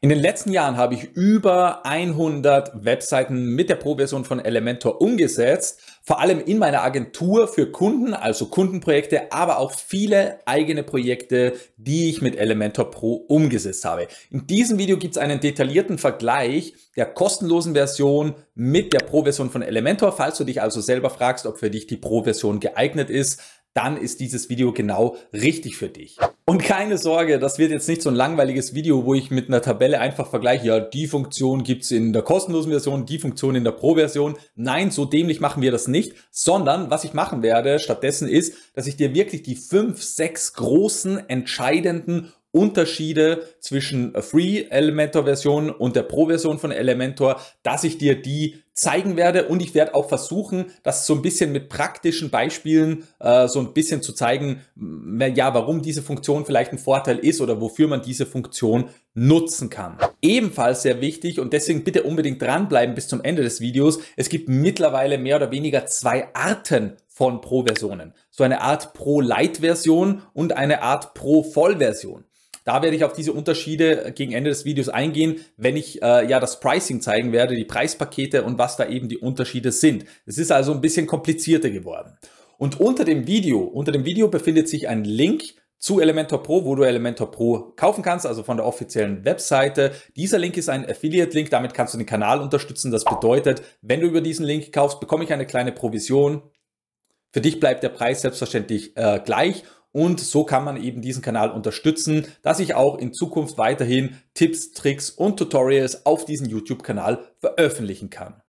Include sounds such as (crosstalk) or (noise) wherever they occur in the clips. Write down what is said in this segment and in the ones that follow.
In den letzten Jahren habe ich über 100 Webseiten mit der Pro-Version von Elementor umgesetzt, vor allem in meiner Agentur für Kunden, also Kundenprojekte, aber auch viele eigene Projekte, die ich mit Elementor Pro umgesetzt habe. In diesem Video gibt es einen detaillierten Vergleich der kostenlosen Version mit der Pro-Version von Elementor. Falls du dich also selber fragst, ob für dich die Pro-Version geeignet ist, dann ist dieses Video genau richtig für dich. Und keine Sorge, das wird jetzt nicht so ein langweiliges Video, wo ich mit einer Tabelle einfach vergleiche, ja, die Funktion gibt's in der kostenlosen Version, die Funktion in der Pro-Version. Nein, so dämlich machen wir das nicht, sondern was ich machen werde stattdessen ist, dass ich dir wirklich die fünf, sechs großen, entscheidenden Unterschiede zwischen Free Elementor Version und der Pro Version von Elementor, dass ich dir die zeigen werde und ich werde auch versuchen, das so ein bisschen mit praktischen Beispielen äh, so ein bisschen zu zeigen, ja, warum diese Funktion vielleicht ein Vorteil ist oder wofür man diese Funktion nutzen kann. Ebenfalls sehr wichtig und deswegen bitte unbedingt dranbleiben bis zum Ende des Videos. Es gibt mittlerweile mehr oder weniger zwei Arten von Pro-Versionen. So eine Art Pro-Light-Version und eine Art Pro-Voll-Version. Da werde ich auf diese Unterschiede äh, gegen Ende des Videos eingehen, wenn ich äh, ja das Pricing zeigen werde, die Preispakete und was da eben die Unterschiede sind. Es ist also ein bisschen komplizierter geworden. Und unter dem Video, unter dem Video befindet sich ein Link zu Elementor Pro, wo du Elementor Pro kaufen kannst, also von der offiziellen Webseite. Dieser Link ist ein Affiliate-Link, damit kannst du den Kanal unterstützen. Das bedeutet, wenn du über diesen Link kaufst, bekomme ich eine kleine Provision. Für dich bleibt der Preis selbstverständlich äh, gleich und so kann man eben diesen Kanal unterstützen, dass ich auch in Zukunft weiterhin Tipps, Tricks und Tutorials auf diesem YouTube-Kanal veröffentlichen kann.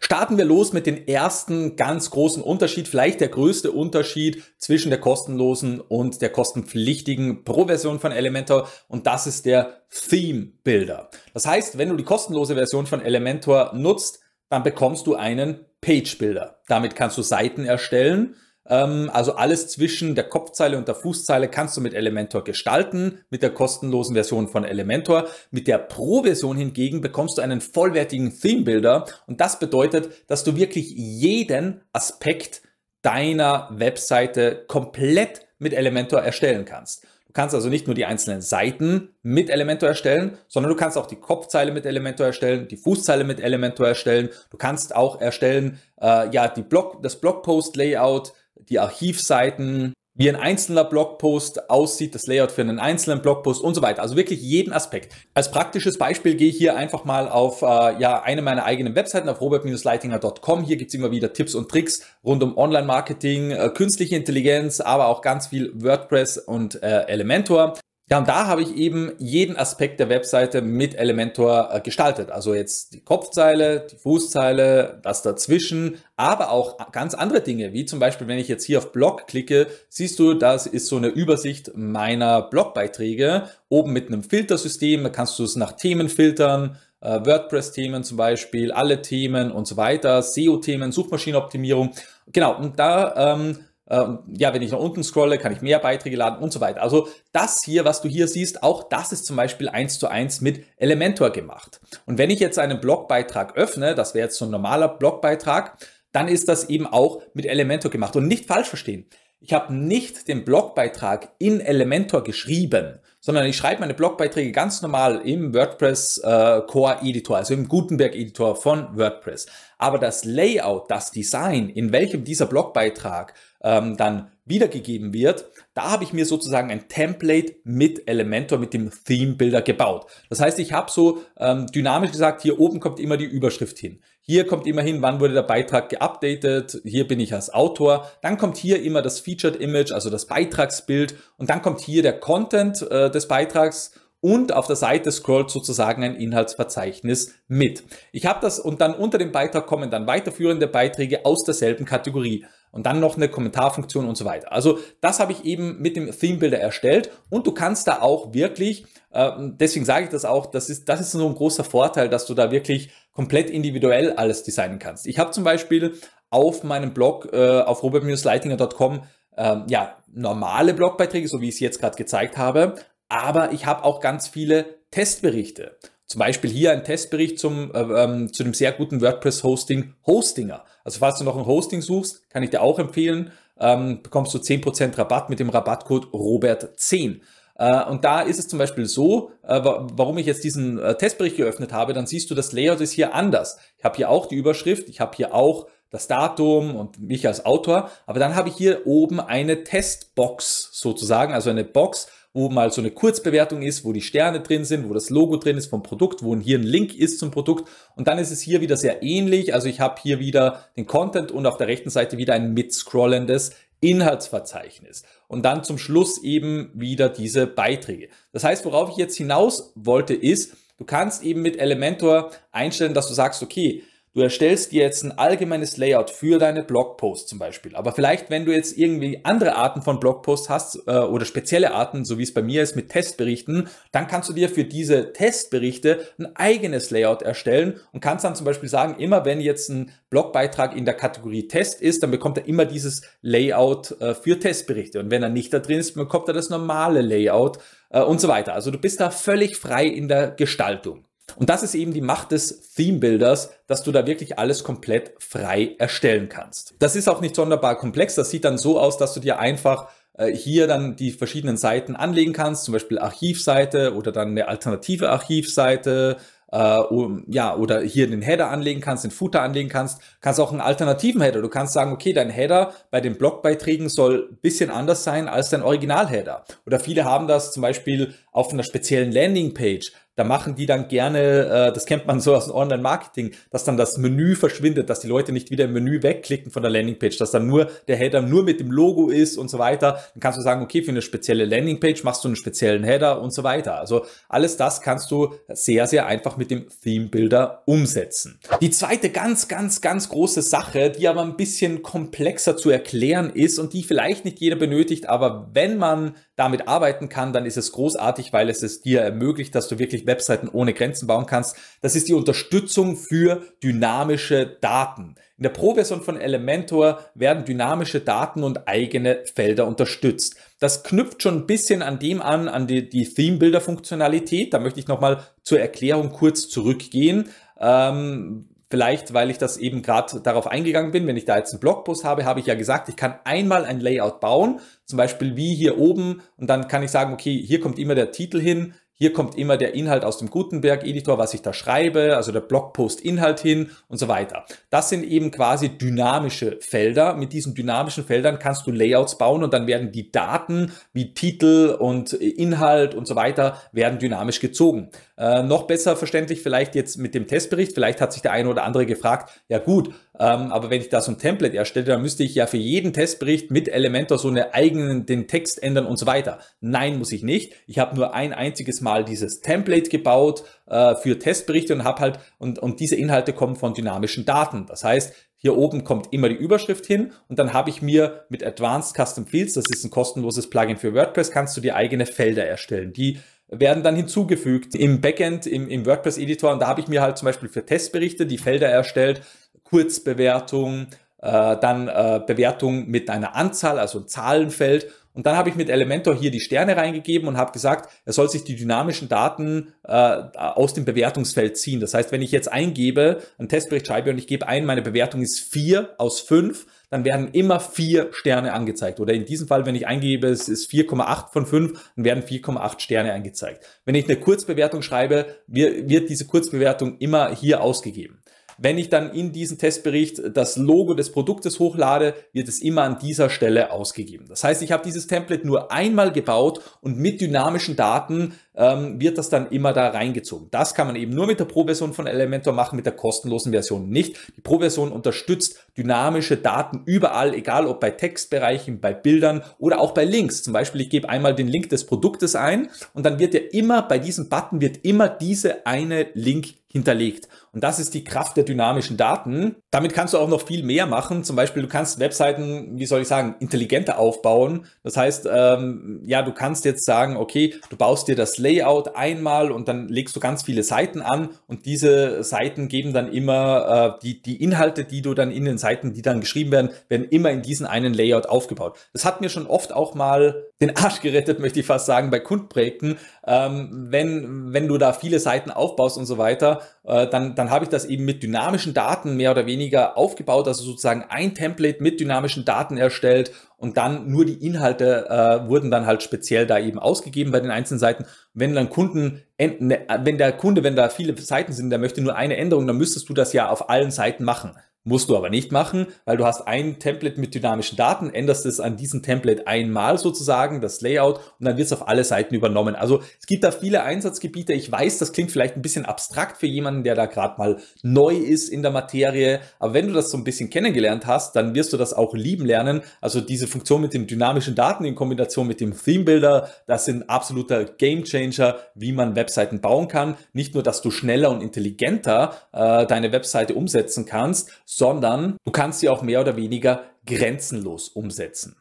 Starten wir los mit dem ersten ganz großen Unterschied, vielleicht der größte Unterschied zwischen der kostenlosen und der kostenpflichtigen Pro-Version von Elementor und das ist der Theme Builder. Das heißt, wenn du die kostenlose Version von Elementor nutzt, dann bekommst du einen Page Builder. Damit kannst du Seiten erstellen. Ähm, also alles zwischen der Kopfzeile und der Fußzeile kannst du mit Elementor gestalten, mit der kostenlosen Version von Elementor. Mit der Pro-Version hingegen bekommst du einen vollwertigen Theme Builder und das bedeutet, dass du wirklich jeden Aspekt deiner Webseite komplett mit Elementor erstellen kannst kannst also nicht nur die einzelnen Seiten mit Elementor erstellen, sondern du kannst auch die Kopfzeile mit Elementor erstellen, die Fußzeile mit Elementor erstellen. Du kannst auch erstellen, äh, ja, die Blog, das Blogpost-Layout, die Archivseiten, wie ein einzelner Blogpost aussieht, das Layout für einen einzelnen Blogpost und so weiter. Also wirklich jeden Aspekt. Als praktisches Beispiel gehe ich hier einfach mal auf äh, ja, eine meiner eigenen Webseiten, auf robert-leitinger.com. Hier gibt's immer wieder Tipps und Tricks rund um Online-Marketing, äh, künstliche Intelligenz, aber auch ganz viel WordPress und äh, Elementor. Ja, und da habe ich eben jeden Aspekt der Webseite mit Elementor äh, gestaltet. Also jetzt die Kopfzeile, die Fußzeile, das dazwischen, aber auch ganz andere Dinge, wie zum Beispiel, wenn ich jetzt hier auf Blog klicke, siehst du, das ist so eine Übersicht meiner Blogbeiträge. Oben mit einem Filtersystem, da kannst du es nach Themen filtern, äh, WordPress-Themen zum Beispiel, alle Themen und so weiter, SEO-Themen, Suchmaschinenoptimierung. Genau, und da ähm, ähm, ja, wenn ich nach unten scrolle, kann ich mehr Beiträge laden und so weiter. Also das hier, was du hier siehst, auch das ist zum Beispiel eins zu eins mit Elementor gemacht. Und wenn ich jetzt einen Blogbeitrag öffne, das wäre jetzt so ein normaler Blogbeitrag, dann ist das eben auch mit Elementor gemacht. Und nicht falsch verstehen. Ich habe nicht den Blogbeitrag in Elementor geschrieben, sondern ich schreibe meine Blogbeiträge ganz normal im WordPress äh, Core Editor, also im Gutenberg Editor von WordPress. Aber das Layout, das Design, in welchem dieser Blogbeitrag ähm, dann wiedergegeben wird, da habe ich mir sozusagen ein Template mit Elementor, mit dem Theme-Builder gebaut. Das heißt, ich habe so ähm, dynamisch gesagt, hier oben kommt immer die Überschrift hin. Hier kommt immer hin, wann wurde der Beitrag geupdatet, hier bin ich als Autor. Dann kommt hier immer das Featured Image, also das Beitragsbild. Und dann kommt hier der Content äh, des Beitrags und auf der Seite scrollt sozusagen ein Inhaltsverzeichnis mit. Ich habe das und dann unter dem Beitrag kommen dann weiterführende Beiträge aus derselben Kategorie und dann noch eine Kommentarfunktion und so weiter. Also das habe ich eben mit dem Theme Builder erstellt und du kannst da auch wirklich, äh, deswegen sage ich das auch, das ist, das ist so ein großer Vorteil, dass du da wirklich komplett individuell alles designen kannst. Ich habe zum Beispiel auf meinem Blog äh, auf robert-leitinger.com ähm, ja, normale Blogbeiträge, so wie ich es jetzt gerade gezeigt habe, aber ich habe auch ganz viele Testberichte. Zum Beispiel hier ein Testbericht zum, äh, ähm, zu dem sehr guten WordPress-Hosting Hostinger. Also falls du noch ein Hosting suchst, kann ich dir auch empfehlen, ähm, bekommst du 10% Rabatt mit dem Rabattcode Robert10. Äh, und da ist es zum Beispiel so, äh, warum ich jetzt diesen äh, Testbericht geöffnet habe, dann siehst du, das Layout ist hier anders. Ich habe hier auch die Überschrift, ich habe hier auch das Datum und mich als Autor, aber dann habe ich hier oben eine Testbox sozusagen, also eine Box, wo mal so eine Kurzbewertung ist, wo die Sterne drin sind, wo das Logo drin ist vom Produkt, wo hier ein Link ist zum Produkt. Und dann ist es hier wieder sehr ähnlich. Also ich habe hier wieder den Content und auf der rechten Seite wieder ein mitscrollendes Inhaltsverzeichnis und dann zum Schluss eben wieder diese Beiträge. Das heißt, worauf ich jetzt hinaus wollte, ist, du kannst eben mit Elementor einstellen, dass du sagst, okay, Du erstellst dir jetzt ein allgemeines Layout für deine Blogposts zum Beispiel. Aber vielleicht, wenn du jetzt irgendwie andere Arten von Blogposts hast äh, oder spezielle Arten, so wie es bei mir ist mit Testberichten, dann kannst du dir für diese Testberichte ein eigenes Layout erstellen und kannst dann zum Beispiel sagen, immer wenn jetzt ein Blogbeitrag in der Kategorie Test ist, dann bekommt er immer dieses Layout äh, für Testberichte. Und wenn er nicht da drin ist, bekommt er das normale Layout äh, und so weiter. Also du bist da völlig frei in der Gestaltung. Und das ist eben die Macht des Theme Builders, dass du da wirklich alles komplett frei erstellen kannst. Das ist auch nicht sonderbar komplex. Das sieht dann so aus, dass du dir einfach äh, hier dann die verschiedenen Seiten anlegen kannst, zum Beispiel Archivseite oder dann eine alternative Archivseite, äh, um, ja, oder hier den Header anlegen kannst, den Footer anlegen kannst, kannst auch einen alternativen Header. Du kannst sagen, okay, dein Header bei den Blogbeiträgen soll ein bisschen anders sein als dein Originalheader. Oder viele haben das zum Beispiel auf einer speziellen Landingpage, da machen die dann gerne, äh, das kennt man so aus dem Online-Marketing, dass dann das Menü verschwindet, dass die Leute nicht wieder im Menü wegklicken von der Landingpage, dass dann nur der Header nur mit dem Logo ist und so weiter. Dann kannst du sagen, okay, für eine spezielle Landingpage machst du einen speziellen Header und so weiter. Also alles das kannst du sehr, sehr einfach mit dem Theme Builder umsetzen. Die zweite ganz, ganz, ganz große Sache, die aber ein bisschen komplexer zu erklären ist und die vielleicht nicht jeder benötigt, aber wenn man damit arbeiten kann, dann ist es großartig, weil es es dir ermöglicht, dass du wirklich Webseiten ohne Grenzen bauen kannst. Das ist die Unterstützung für dynamische Daten. In der Pro-Version von Elementor werden dynamische Daten und eigene Felder unterstützt. Das knüpft schon ein bisschen an dem an, an die, die Theme-Builder-Funktionalität. Da möchte ich nochmal zur Erklärung kurz zurückgehen. Ähm, Vielleicht, weil ich das eben gerade darauf eingegangen bin, wenn ich da jetzt einen Blogpost habe, habe ich ja gesagt, ich kann einmal ein Layout bauen, zum Beispiel wie hier oben, und dann kann ich sagen, okay, hier kommt immer der Titel hin, hier kommt immer der Inhalt aus dem Gutenberg-Editor, was ich da schreibe, also der Blogpost-Inhalt hin und so weiter. Das sind eben quasi dynamische Felder. Mit diesen dynamischen Feldern kannst du Layouts bauen und dann werden die Daten wie Titel und äh, Inhalt und so weiter werden dynamisch gezogen. Äh, noch besser verständlich vielleicht jetzt mit dem Testbericht. Vielleicht hat sich der eine oder andere gefragt, ja gut, ähm, aber wenn ich da so ein Template erstelle, dann müsste ich ja für jeden Testbericht mit Elementor so einen eigenen, den Text ändern und so weiter. Nein, muss ich nicht. Ich habe nur ein einziges Mal mal dieses Template gebaut äh, für Testberichte und habe halt, und, und diese Inhalte kommen von dynamischen Daten. Das heißt, hier oben kommt immer die Überschrift hin und dann habe ich mir mit Advanced Custom Fields, das ist ein kostenloses Plugin für WordPress, kannst du dir eigene Felder erstellen. Die werden dann hinzugefügt im Backend, im, im WordPress-Editor. Und da habe ich mir halt zum Beispiel für Testberichte die Felder erstellt, Kurzbewertung, äh, dann äh, Bewertung mit einer Anzahl, also ein Zahlenfeld. Und dann habe ich mit Elementor hier die Sterne reingegeben und habe gesagt, er soll sich die dynamischen Daten äh, aus dem Bewertungsfeld ziehen. Das heißt, wenn ich jetzt eingebe, einen Testbericht schreibe und ich gebe ein, meine Bewertung ist 4 aus 5, dann werden immer 4 Sterne angezeigt. Oder in diesem Fall, wenn ich eingebe, es ist 4,8 von 5, dann werden 4,8 Sterne angezeigt. Wenn ich eine Kurzbewertung schreibe, wird diese Kurzbewertung immer hier ausgegeben. Wenn ich dann in diesen Testbericht das Logo des Produktes hochlade, wird es immer an dieser Stelle ausgegeben. Das heißt, ich habe dieses Template nur einmal gebaut und mit dynamischen Daten ähm, wird das dann immer da reingezogen. Das kann man eben nur mit der Pro-Version von Elementor machen, mit der kostenlosen Version nicht. Die Pro-Version unterstützt dynamische Daten überall, egal ob bei Textbereichen, bei Bildern oder auch bei Links. Zum Beispiel, ich gebe einmal den Link des Produktes ein und dann wird ja immer bei diesem Button wird immer diese eine Link hinterlegt. Und das ist die Kraft der dynamischen Daten. Damit kannst du auch noch viel mehr machen. Zum Beispiel, du kannst Webseiten, wie soll ich sagen, intelligenter aufbauen. Das heißt, ähm, ja, du kannst jetzt sagen, okay, du baust dir das Layout einmal und dann legst du ganz viele Seiten an und diese Seiten geben dann immer äh, die, die Inhalte, die du dann in den Seiten, die dann geschrieben werden, werden immer in diesen einen Layout aufgebaut. Das hat mir schon oft auch mal den Arsch gerettet, (laughs) möchte ich fast sagen, bei Kundprojekten. Ähm, wenn, wenn du da viele Seiten aufbaust und so weiter, äh, dann, dann habe ich das eben mit dynamischen Daten mehr oder weniger aufgebaut, also sozusagen ein Template mit dynamischen Daten erstellt und dann nur die Inhalte äh, wurden dann halt speziell da eben ausgegeben bei den einzelnen Seiten. Wenn dann Kunden, ne, wenn der Kunde, wenn da viele Seiten sind, der möchte nur eine Änderung, dann müsstest du das ja auf allen Seiten machen. Musst du aber nicht machen, weil du hast ein Template mit dynamischen Daten, änderst es an diesem Template einmal sozusagen, das Layout, und dann wird es auf alle Seiten übernommen. Also es gibt da viele Einsatzgebiete. Ich weiß, das klingt vielleicht ein bisschen abstrakt für jemanden, der da gerade mal neu ist in der Materie. Aber wenn du das so ein bisschen kennengelernt hast, dann wirst du das auch lieben lernen. Also diese Funktion mit den dynamischen Daten in Kombination mit dem Theme Builder, das sind absoluter Game Changer, wie man Webseiten bauen kann. Nicht nur, dass du schneller und intelligenter äh, deine Webseite umsetzen kannst, sondern du kannst sie auch mehr oder weniger grenzenlos umsetzen.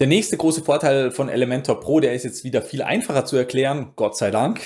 Der nächste große Vorteil von Elementor Pro, der ist jetzt wieder viel einfacher zu erklären, Gott sei Dank,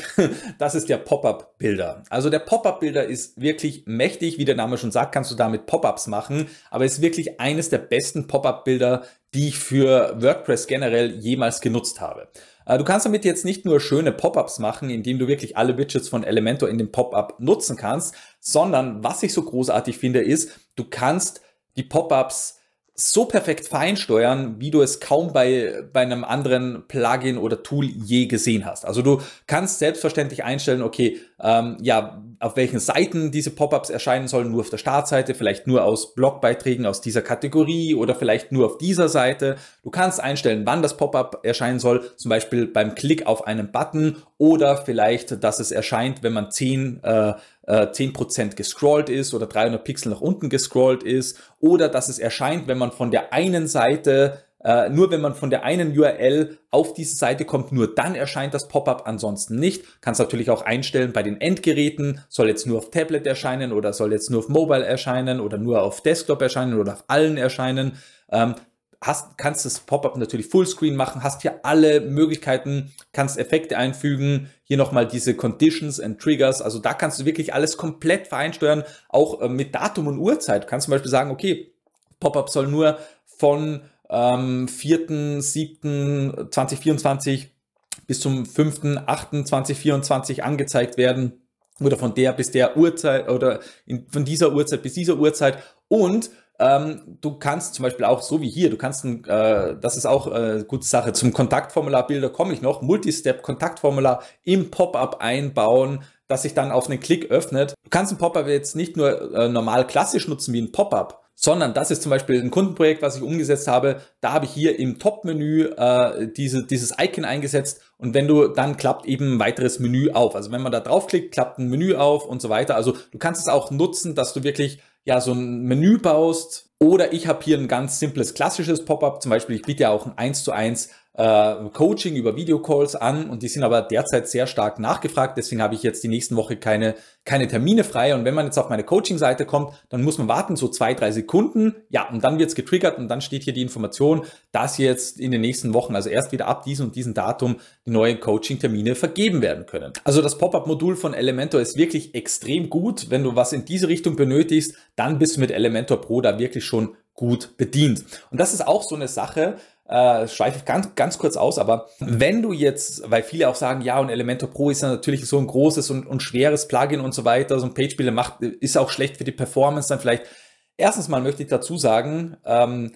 (laughs) das ist der pop up bilder Also der pop up bilder ist wirklich mächtig, wie der Name schon sagt, kannst du damit Pop-Ups machen, aber ist wirklich eines der besten pop up bilder die ich für WordPress generell jemals genutzt habe. Äh, du kannst damit jetzt nicht nur schöne Pop-ups machen, indem du wirklich alle Widgets von Elementor in dem Pop-up nutzen kannst, sondern was ich so großartig finde, ist, du kannst die Pop-ups so perfekt feinsteuern, wie du es kaum bei, bei einem anderen Plugin oder Tool je gesehen hast. Also du kannst selbstverständlich einstellen, okay, ähm, ja, auf welchen Seiten diese Pop-ups erscheinen sollen, nur auf der Startseite, vielleicht nur aus Blogbeiträgen aus dieser Kategorie oder vielleicht nur auf dieser Seite. Du kannst einstellen, wann das Pop-up erscheinen soll, zum Beispiel beim Klick auf einen Button oder vielleicht, dass es erscheint, wenn man 10, äh, 10% äh, gescrollt ist oder 300 Pixel nach unten gescrollt ist oder dass es erscheint, wenn man von der einen Seite äh, nur wenn man von der einen URL auf diese Seite kommt, nur dann erscheint das Pop-up, ansonsten nicht. Kannst natürlich auch einstellen bei den Endgeräten, soll jetzt nur auf Tablet erscheinen oder soll jetzt nur auf Mobile erscheinen oder nur auf Desktop erscheinen oder auf allen erscheinen. Ähm, hast, kannst das Pop-up natürlich Fullscreen machen, hast hier alle Möglichkeiten, kannst Effekte einfügen, hier nochmal diese Conditions and Triggers, also da kannst du wirklich alles komplett vereinsteuern, auch äh, mit Datum und Uhrzeit. Du kannst zum Beispiel sagen, okay, Pop-up soll nur von ähm, 4., bis zum 5.8.2024 angezeigt werden oder von der bis der Uhrzeit oder in, von dieser Uhrzeit bis dieser Uhrzeit und ähm, du kannst zum Beispiel auch so wie hier, du kannst, ein, äh, das ist auch äh, gute Sache, zum Kontaktformularbilder komme ich noch, Multistep-Kontaktformular im Pop-up einbauen, das sich dann auf einen Klick öffnet. Du kannst ein Pop-up jetzt nicht nur äh, normal klassisch nutzen wie ein Pop-up, sondern das ist zum Beispiel ein Kundenprojekt, was ich umgesetzt habe. Da habe ich hier im Top-Menü äh, diese, dieses Icon eingesetzt und wenn du, dann klappt eben ein weiteres Menü auf. Also wenn man da draufklickt, klappt ein Menü auf und so weiter. Also du kannst es auch nutzen, dass du wirklich ja so ein Menü baust, oder ich habe hier ein ganz simples klassisches Pop-up, zum Beispiel ich biete ja auch ein 1 zu 1 äh, Coaching über Videocalls an und die sind aber derzeit sehr stark nachgefragt, deswegen habe ich jetzt die nächsten Woche keine, keine Termine frei und wenn man jetzt auf meine Coaching-Seite kommt, dann muss man warten, so zwei, drei Sekunden, ja und dann wird es getriggert und dann steht hier die Information, dass jetzt in den nächsten Wochen, also erst wieder ab diesem und diesem Datum, die neuen Coaching-Termine vergeben werden können. Also das Pop-up-Modul von Elementor ist wirklich extrem gut, wenn du was in diese Richtung benötigst, dann bist du mit Elementor Pro da wirklich schon schon gut bedient. Und das ist auch so eine Sache, äh, schweife ich ganz, ganz kurz aus, aber wenn du jetzt, weil viele auch sagen, ja, und Elementor Pro ist ja natürlich so ein großes und, und schweres Plugin und so weiter, so ein Page-Builder macht, ist auch schlecht für die Performance, dann vielleicht, erstens mal möchte ich dazu sagen, ähm,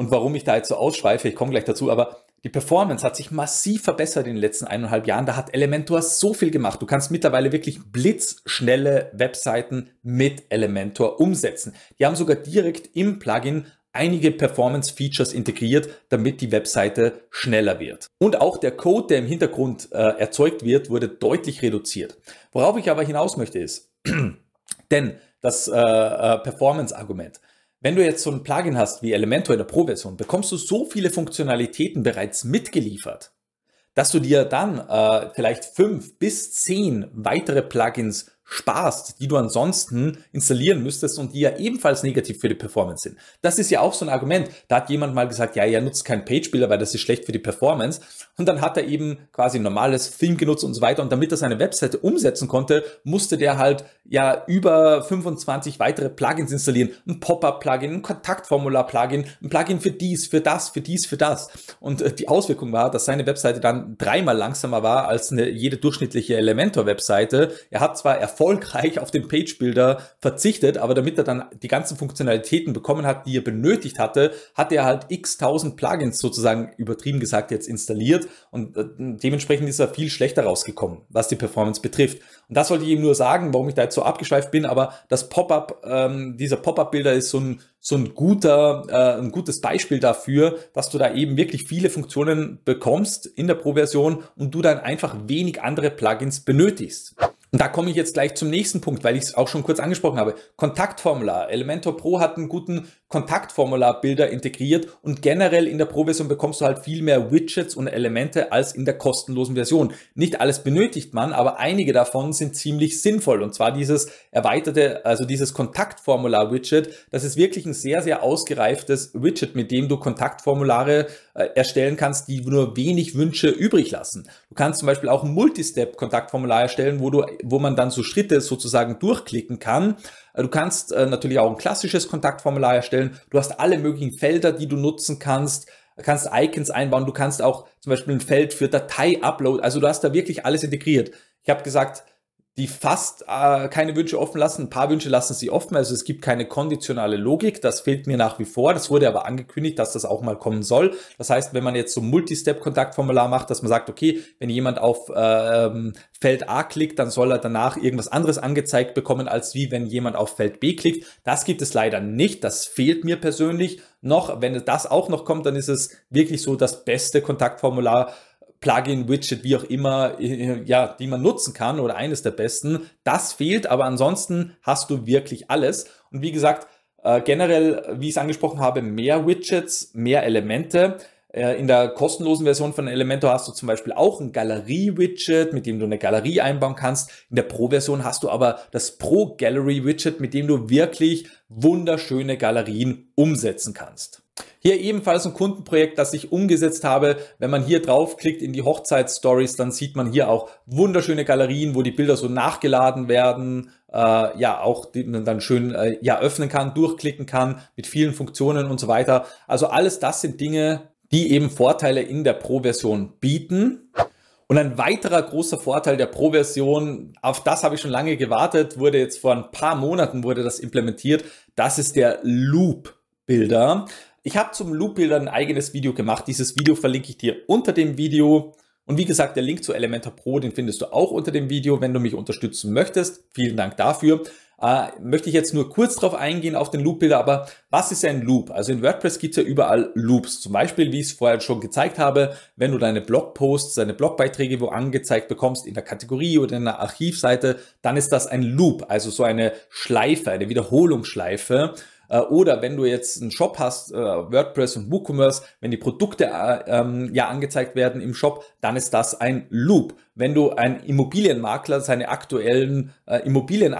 und warum ich da jetzt so ausschweife, ich komme gleich dazu, aber die Performance hat sich massiv verbessert in den letzten eineinhalb Jahren. Da hat Elementor so viel gemacht. Du kannst mittlerweile wirklich blitzschnelle Webseiten mit Elementor umsetzen. Die haben sogar direkt im Plugin einige Performance-Features integriert, damit die Webseite schneller wird. Und auch der Code, der im Hintergrund äh, erzeugt wird, wurde deutlich reduziert. Worauf ich aber hinaus möchte ist, (clears throat) denn das äh, äh Performance-Argument. Wenn du jetzt so ein Plugin hast wie Elementor in der Pro-Version, bekommst du so viele Funktionalitäten bereits mitgeliefert, dass du dir dann äh, vielleicht fünf bis zehn weitere Plugins sparst, die du ansonsten installieren müsstest und die ja ebenfalls negativ für die Performance sind. Das ist ja auch so ein Argument. Da hat jemand mal gesagt, ja, ja, nutzt keinen Page Builder, weil das ist schlecht für die Performance. Und dann hat er eben quasi normales Theme genutzt und so weiter. Und damit er seine Webseite umsetzen konnte, musste der halt ja über 25 weitere Plugins installieren. Ein Pop-up-Plugin, ein Kontaktformular-Plugin, ein Plugin für dies, für das, für dies, für das. Und äh, die Auswirkung war, dass seine Webseite dann dreimal langsamer war als eine, jede durchschnittliche Elementor-Webseite. Er hat zwar erfolgreich auf den Page-Builder verzichtet, aber damit er dann die ganzen Funktionalitäten bekommen hat, die er benötigt hatte, hat er halt x tausend Plugins sozusagen übertrieben gesagt jetzt installiert und äh, dementsprechend ist er viel schlechter rausgekommen, was die Performance betrifft. Und das wollte ich eben nur sagen, warum ich da jetzt so abgeschweift bin, aber das Pop-up, ähm, dieser Pop-up-Bilder ist so ein, so ein guter, äh, ein gutes Beispiel dafür, dass du da eben wirklich viele Funktionen bekommst in der Pro-Version und du dann einfach wenig andere Plugins benötigst. Und da komme ich jetzt gleich zum nächsten Punkt, weil ich es auch schon kurz angesprochen habe. Kontaktformular. Elementor Pro hat einen guten Kontaktformularbilder integriert und generell in der Pro-Version bekommst du halt viel mehr Widgets und Elemente als in der kostenlosen Version. Nicht alles benötigt man, aber einige davon sind ziemlich sinnvoll und zwar dieses erweiterte, also dieses Kontaktformular-Widget. Das ist wirklich ein sehr, sehr ausgereiftes Widget, mit dem du Kontaktformulare äh, erstellen kannst, die nur wenig Wünsche übrig lassen. Du kannst zum Beispiel auch ein Multistep-Kontaktformular erstellen, wo, du, wo man dann so Schritte sozusagen durchklicken kann. Äh, du kannst äh, natürlich auch ein klassisches Kontaktformular erstellen. Du hast alle möglichen Felder, die du nutzen kannst Du kannst Icons einbauen, du kannst auch zum Beispiel ein Feld für Datei-Upload, also du hast da wirklich alles integriert. Ich habe gesagt, die fast äh, keine Wünsche offen lassen. Ein paar Wünsche lassen sie offen. Also es gibt keine konditionale Logik. Das fehlt mir nach wie vor. Das wurde aber angekündigt, dass das auch mal kommen soll. Das heißt, wenn man jetzt so ein Multi-Step-Kontaktformular macht, dass man sagt, okay, wenn jemand auf ähm, Feld A klickt, dann soll er danach irgendwas anderes angezeigt bekommen, als wie wenn jemand auf Feld B klickt. Das gibt es leider nicht. Das fehlt mir persönlich noch. Wenn das auch noch kommt, dann ist es wirklich so das beste Kontaktformular, Plugin, Widget, wie auch immer, äh, ja, die man nutzen kann oder eines der besten. Das fehlt, aber ansonsten hast du wirklich alles. Und wie gesagt, äh, generell, wie ich es angesprochen habe, mehr Widgets, mehr Elemente. Äh, in der kostenlosen Version von Elementor hast du zum Beispiel auch ein Galerie-Widget, mit dem du eine Galerie einbauen kannst. In der Pro-Version hast du aber das Pro-Gallery-Widget, mit dem du wirklich wunderschöne Galerien umsetzen kannst. Hier ebenfalls ein Kundenprojekt, das ich umgesetzt habe. Wenn man hier draufklickt in die Hochzeitsstories, dann sieht man hier auch wunderschöne Galerien, wo die Bilder so nachgeladen werden. Äh, ja, auch die man dann schön äh, ja, öffnen kann, durchklicken kann mit vielen Funktionen und so weiter. Also alles das sind Dinge, die eben Vorteile in der Pro-Version bieten. Und ein weiterer großer Vorteil der Pro-Version, auf das habe ich schon lange gewartet, wurde jetzt vor ein paar Monaten wurde das implementiert, das ist der Loop. Bilder. Ich habe zum Loop-Builder ein eigenes Video gemacht. Dieses Video verlinke ich dir unter dem Video. Und wie gesagt, der Link zu Elementor Pro, den findest du auch unter dem Video, wenn du mich unterstützen möchtest. Vielen Dank dafür. Äh, möchte ich jetzt nur kurz drauf eingehen auf den Loop-Builder, aber was ist ein Loop? Also in WordPress gibt es ja überall Loops. Zum Beispiel, wie ich es vorher schon gezeigt habe, wenn du deine Blogposts, deine Blogbeiträge wo angezeigt bekommst in der Kategorie oder in der Archivseite, dann ist das ein Loop, also so eine Schleife, eine Wiederholungsschleife. Äh, oder wenn du jetzt einen Shop hast, äh, WordPress und WooCommerce, wenn die Produkte äh, ähm, ja angezeigt werden im Shop, dann ist das ein Loop. Wenn du ein Immobilienmakler seine aktuellen Immobilien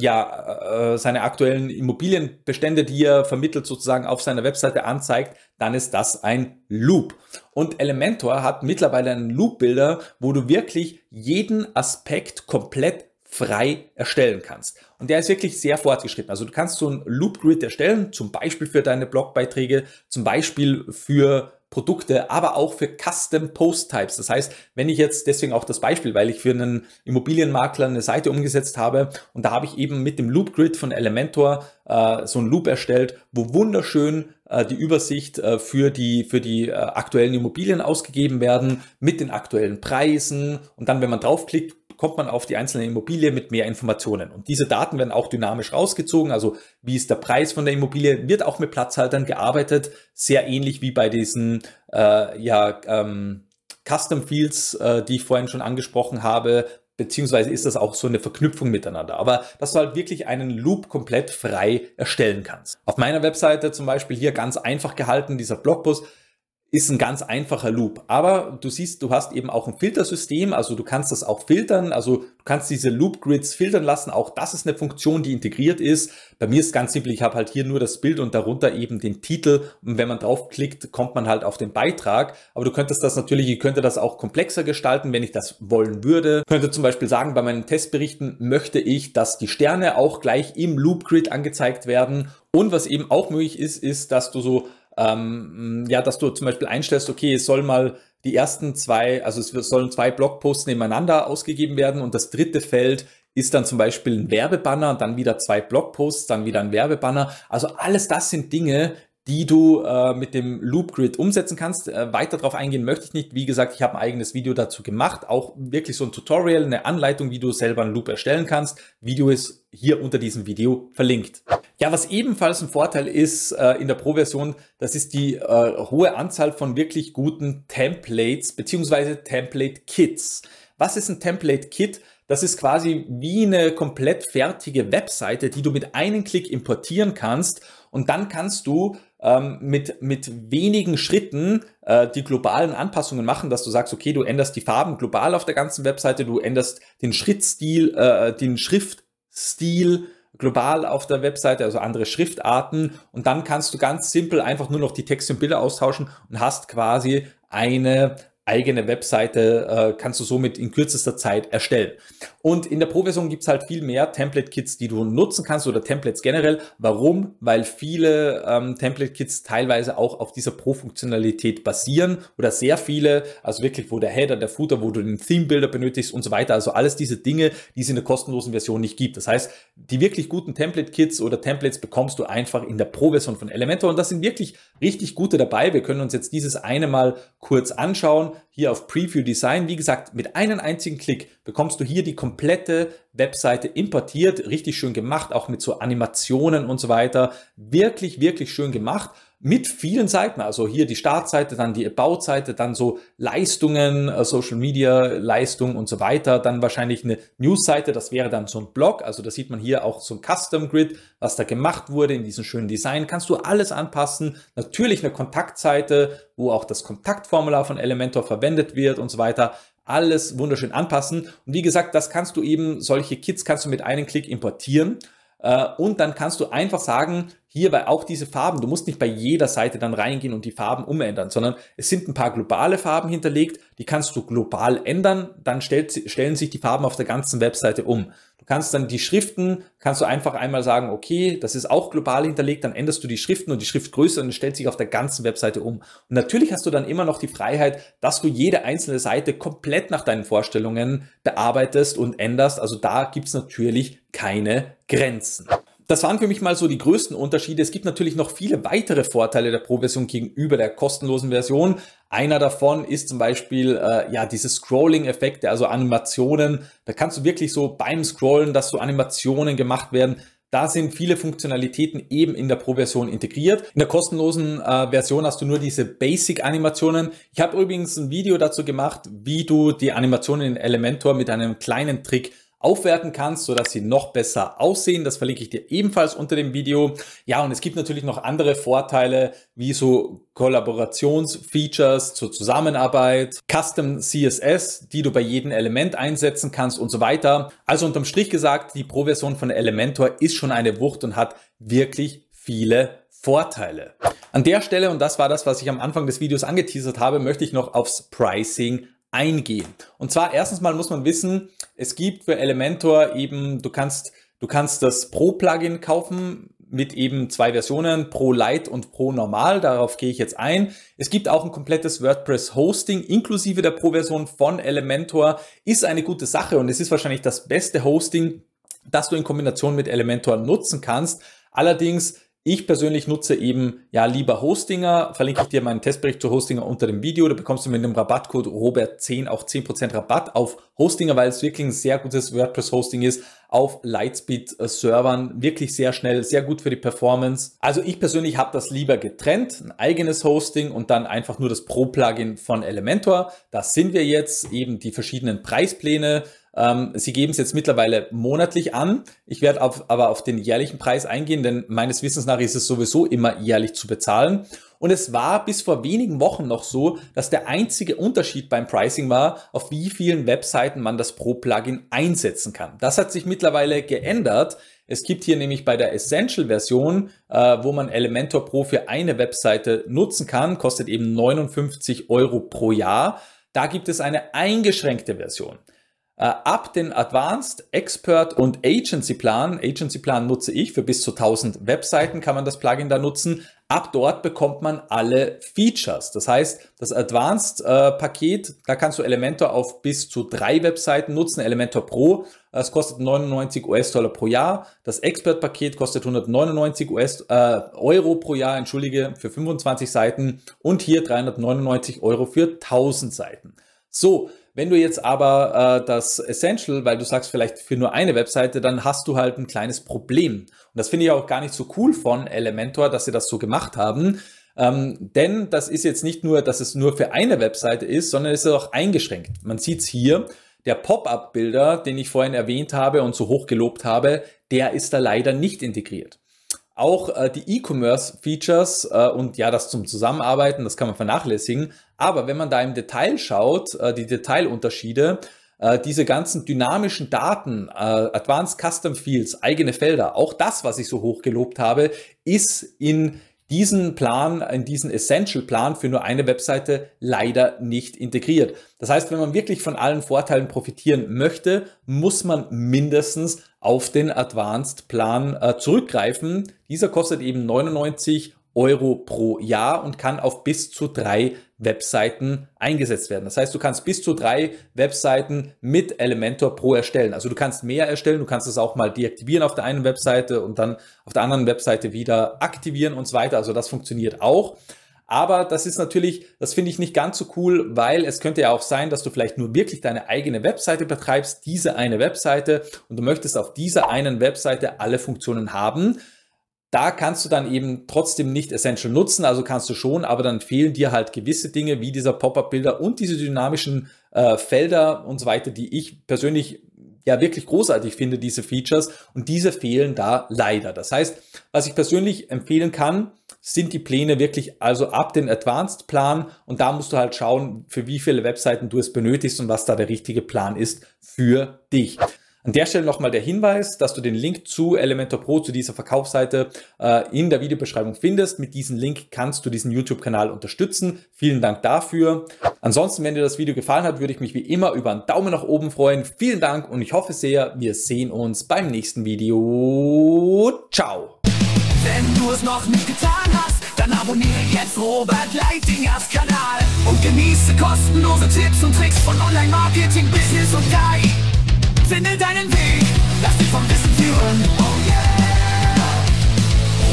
ja, seine aktuellen Immobilienbestände, die er vermittelt, sozusagen auf seiner Webseite anzeigt, dann ist das ein Loop. Und Elementor hat mittlerweile einen Loop-Builder, wo du wirklich jeden Aspekt komplett frei erstellen kannst. Und der ist wirklich sehr fortgeschritten. Also du kannst so ein Loop Grid erstellen, zum Beispiel für deine Blogbeiträge, zum Beispiel für Produkte, aber auch für Custom Post Types. Das heißt, wenn ich jetzt deswegen auch das Beispiel, weil ich für einen Immobilienmakler eine Seite umgesetzt habe und da habe ich eben mit dem Loop Grid von Elementor äh, so ein Loop erstellt, wo wunderschön äh, die Übersicht äh, für die, für die äh, aktuellen Immobilien ausgegeben werden mit den aktuellen Preisen und dann, wenn man draufklickt, kommt man auf die einzelne Immobilie mit mehr Informationen. Und diese Daten werden auch dynamisch rausgezogen. Also wie ist der Preis von der Immobilie? Wird auch mit Platzhaltern gearbeitet, sehr ähnlich wie bei diesen äh, ja, ähm, Custom Fields, äh, die ich vorhin schon angesprochen habe. Beziehungsweise ist das auch so eine Verknüpfung miteinander. Aber dass du halt wirklich einen Loop komplett frei erstellen kannst. Auf meiner Webseite zum Beispiel hier ganz einfach gehalten, dieser Blogpost, ist ein ganz einfacher Loop. Aber du siehst, du hast eben auch ein Filtersystem, also du kannst das auch filtern, also du kannst diese Loop Grids filtern lassen. Auch das ist eine Funktion, die integriert ist. Bei mir ist ganz simpel, ich habe halt hier nur das Bild und darunter eben den Titel. Und wenn man draufklickt, kommt man halt auf den Beitrag. Aber du könntest das natürlich, ich könnte das auch komplexer gestalten, wenn ich das wollen würde. Ich könnte zum Beispiel sagen, bei meinen Testberichten möchte ich, dass die Sterne auch gleich im Loop Grid angezeigt werden. Und was eben auch möglich ist, ist, dass du so ähm, ja, dass du zum Beispiel einstellst, okay, es soll mal die ersten zwei, also es sollen zwei Blogposts nebeneinander ausgegeben werden und das dritte Feld ist dann zum Beispiel ein Werbebanner, dann wieder zwei Blogposts, dann wieder ein Werbebanner. Also alles das sind Dinge, die du äh, mit dem Loop Grid umsetzen kannst. Äh, weiter darauf eingehen möchte ich nicht. Wie gesagt, ich habe ein eigenes Video dazu gemacht, auch wirklich so ein Tutorial, eine Anleitung, wie du selber einen Loop erstellen kannst. Video ist hier unter diesem Video verlinkt. Ja, was ebenfalls ein Vorteil ist äh, in der Pro-Version, das ist die äh, hohe Anzahl von wirklich guten Templates bzw. Template-Kits. Was ist ein Template-Kit? Das ist quasi wie eine komplett fertige Webseite, die du mit einem Klick importieren kannst und dann kannst du ähm, mit, mit wenigen Schritten äh, die globalen Anpassungen machen, dass du sagst, okay, du änderst die Farben global auf der ganzen Webseite, du änderst den Schrittstil, äh, den Schriftstil, global auf der Webseite, also andere Schriftarten. Und dann kannst du ganz simpel einfach nur noch die Texte und Bilder austauschen und hast quasi eine eigene Webseite äh, kannst du somit in kürzester Zeit erstellen. Und in der Pro-Version gibt es halt viel mehr Template-Kits, die du nutzen kannst oder Templates generell. Warum? Weil viele ähm, Template-Kits teilweise auch auf dieser Pro-Funktionalität basieren oder sehr viele, also wirklich, wo der Header, der Footer, wo du den Theme-Builder benötigst und so weiter. Also alles diese Dinge, die es in der kostenlosen Version nicht gibt. Das heißt, die wirklich guten Template-Kits oder Templates bekommst du einfach in der Pro-Version von Elementor und das sind wirklich richtig gute dabei. Wir können uns jetzt dieses eine mal kurz anschauen hier auf Preview Design. Wie gesagt, mit einem einzigen Klick bekommst du hier die komplette Webseite importiert, richtig schön gemacht, auch mit so Animationen und so weiter. Wirklich, wirklich schön gemacht mit vielen Seiten, also hier die Startseite, dann die About-Seite, dann so Leistungen, äh, Social Media, Leistung und so weiter, dann wahrscheinlich eine News-Seite, das wäre dann so ein Blog, also da sieht man hier auch so ein Custom Grid, was da gemacht wurde in diesem schönen Design, kannst du alles anpassen, natürlich eine Kontaktseite, wo auch das Kontaktformular von Elementor verwendet wird und so weiter, alles wunderschön anpassen und wie gesagt, das kannst du eben, solche Kits kannst du mit einem Klick importieren äh, und dann kannst du einfach sagen, hierbei auch diese Farben, du musst nicht bei jeder Seite dann reingehen und die Farben umändern, sondern es sind ein paar globale Farben hinterlegt, die kannst du global ändern, dann stellt, stellen sich die Farben auf der ganzen Webseite um. Du kannst dann die Schriften, kannst du einfach einmal sagen, okay, das ist auch global hinterlegt, dann änderst du die Schriften und die Schriftgröße und es stellt sich auf der ganzen Webseite um. Und natürlich hast du dann immer noch die Freiheit, dass du jede einzelne Seite komplett nach deinen Vorstellungen bearbeitest und änderst. Also da gibt's natürlich keine Grenzen das waren für mich mal so die größten Unterschiede. Es gibt natürlich noch viele weitere Vorteile der Pro-Version gegenüber der kostenlosen Version. Einer davon ist zum Beispiel äh, ja diese Scrolling-Effekte, also Animationen. Da kannst du wirklich so beim Scrollen, dass so Animationen gemacht werden. Da sind viele Funktionalitäten eben in der Pro-Version integriert. In der kostenlosen äh, Version hast du nur diese Basic-Animationen. Ich habe übrigens ein Video dazu gemacht, wie du die Animationen in Elementor mit einem kleinen Trick aufwerten kannst, sodass sie noch besser aussehen. Das verlinke ich dir ebenfalls unter dem Video. Ja, und es gibt natürlich noch andere Vorteile, wie so Kollaborationsfeatures zur Zusammenarbeit, Custom CSS, die du bei jedem Element einsetzen kannst und so weiter. Also unterm Strich gesagt, die Pro-Version von Elementor ist schon eine Wucht und hat wirklich viele Vorteile. An der Stelle, und das war das, was ich am Anfang des Videos angeteasert habe, möchte ich noch aufs Pricing eingehen. Und zwar erstens mal muss man wissen, es gibt für Elementor eben, du kannst, du kannst das Pro-Plugin kaufen mit eben zwei Versionen, Pro Lite und Pro Normal, darauf gehe ich jetzt ein. Es gibt auch ein komplettes WordPress Hosting inklusive der Pro-Version von Elementor, ist eine gute Sache und es ist wahrscheinlich das beste Hosting, das du in Kombination mit Elementor nutzen kannst. Allerdings ich persönlich nutze eben, ja, lieber Hostinger. Verlinke ich dir meinen Testbericht zu Hostinger unter dem Video. Da bekommst du mit dem Rabattcode Robert10 auch 10% Rabatt auf Hostinger, weil es wirklich ein sehr gutes WordPress-Hosting ist auf Lightspeed-Servern. Wirklich sehr schnell, sehr gut für die Performance. Also ich persönlich habe das lieber getrennt. Ein eigenes Hosting und dann einfach nur das Pro-Plugin von Elementor. Das sind wir jetzt. Eben die verschiedenen Preispläne ähm, sie geben es jetzt mittlerweile monatlich an. Ich werde aber auf den jährlichen Preis eingehen, denn meines Wissens nach ist es sowieso immer jährlich zu bezahlen. Und es war bis vor wenigen Wochen noch so, dass der einzige Unterschied beim Pricing war, auf wie vielen Webseiten man das Pro-Plugin einsetzen kann. Das hat sich mittlerweile geändert. Es gibt hier nämlich bei der Essential-Version, äh, wo man Elementor Pro für eine Webseite nutzen kann, kostet eben 59 Euro pro Jahr. Da gibt es eine eingeschränkte Version. Äh, ab den Advanced Expert und Agency Plan, Agency Plan nutze ich, für bis zu 1000 Webseiten kann man das Plugin da nutzen. Ab dort bekommt man alle Features. Das heißt, das Advanced äh, Paket, da kannst du Elementor auf bis zu drei Webseiten nutzen. Elementor Pro, das kostet 99 US-Dollar pro Jahr. Das Expert Paket kostet 199 US, äh, Euro pro Jahr, entschuldige, für 25 Seiten und hier 399 Euro für 1000 Seiten. So, wenn du jetzt aber äh, das Essential, weil du sagst vielleicht für nur eine Webseite, dann hast du halt ein kleines Problem. Und das finde ich auch gar nicht so cool von Elementor, dass sie das so gemacht haben. Ähm, denn das ist jetzt nicht nur, dass es nur für eine Webseite ist, sondern es ist auch eingeschränkt. Man sieht es hier, der Pop-up-Bilder, den ich vorhin erwähnt habe und so hoch gelobt habe, der ist da leider nicht integriert. Auch äh, die E-Commerce-Features äh, und ja, das zum Zusammenarbeiten, das kann man vernachlässigen. Aber wenn man da im Detail schaut, äh, die Detailunterschiede, äh, diese ganzen dynamischen Daten, äh, Advanced Custom Fields, eigene Felder, auch das, was ich so hoch gelobt habe, ist in diesen Plan, in diesen Essential-Plan für nur eine Webseite leider nicht integriert. Das heißt, wenn man wirklich von allen Vorteilen profitieren möchte, muss man mindestens auf den Advanced-Plan äh, zurückgreifen. Dieser kostet eben 99 Euro pro Jahr und kann auf bis zu drei Webseiten eingesetzt werden. Das heißt, du kannst bis zu drei Webseiten mit Elementor Pro erstellen. Also du kannst mehr erstellen, du kannst es auch mal deaktivieren auf der einen Webseite und dann auf der anderen Webseite wieder aktivieren und so weiter. Also das funktioniert auch. Aber das ist natürlich, das finde ich nicht ganz so cool, weil es könnte ja auch sein, dass du vielleicht nur wirklich deine eigene Webseite betreibst, diese eine Webseite, und du möchtest auf dieser einen Webseite alle Funktionen haben da kannst du dann eben trotzdem nicht Essential nutzen, also kannst du schon, aber dann fehlen dir halt gewisse Dinge wie dieser Pop-up-Bilder und diese dynamischen äh, Felder und so weiter, die ich persönlich ja wirklich großartig finde, diese Features und diese fehlen da leider. Das heißt, was ich persönlich empfehlen kann, sind die Pläne wirklich also ab dem Advanced-Plan und da musst du halt schauen, für wie viele Webseiten du es benötigst und was da der richtige Plan ist für dich. An der Stelle nochmal der Hinweis, dass du den Link zu Elementor Pro, zu dieser Verkaufsseite äh, in der Videobeschreibung findest. Mit diesem Link kannst du diesen YouTube-Kanal unterstützen. Vielen Dank dafür. Ansonsten, wenn dir das Video gefallen hat, würde ich mich wie immer über einen Daumen nach oben freuen. Vielen Dank und ich hoffe sehr, wir sehen uns beim nächsten Video. Ciao! Wenn du es noch nicht getan hast, dann abonniere jetzt Robert Leitingers Kanal und genieße kostenlose Tipps und Tricks von Online-Marketing, Business und KI. Finde deinen Weg, lass dich vom Wissen führen. Oh yeah!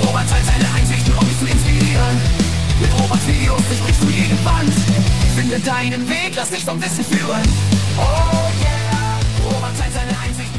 Robert teilt seine Einsichten, um dich zu inspirieren. Mit Roberts Videos durchbrichst du jede Wand. Finde deinen Weg, lass dich vom Wissen führen. Oh yeah! Robert teilt seine Einsichten.